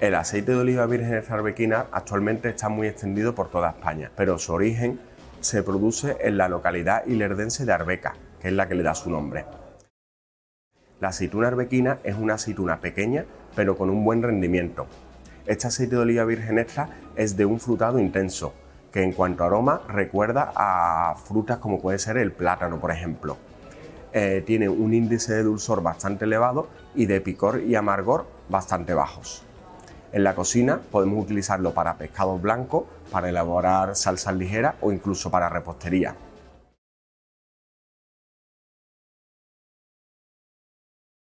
El aceite de oliva virgen arbequina actualmente está muy extendido por toda España, pero su origen se produce en la localidad hilerdense de Arbeca, que es la que le da su nombre. La aceituna arbequina es una aceituna pequeña, pero con un buen rendimiento. Este aceite de oliva virgen extra es de un frutado intenso, que en cuanto a aroma recuerda a frutas como puede ser el plátano, por ejemplo. Eh, tiene un índice de dulzor bastante elevado y de picor y amargor bastante bajos. En la cocina podemos utilizarlo para pescado blanco, para elaborar salsas ligeras o incluso para repostería.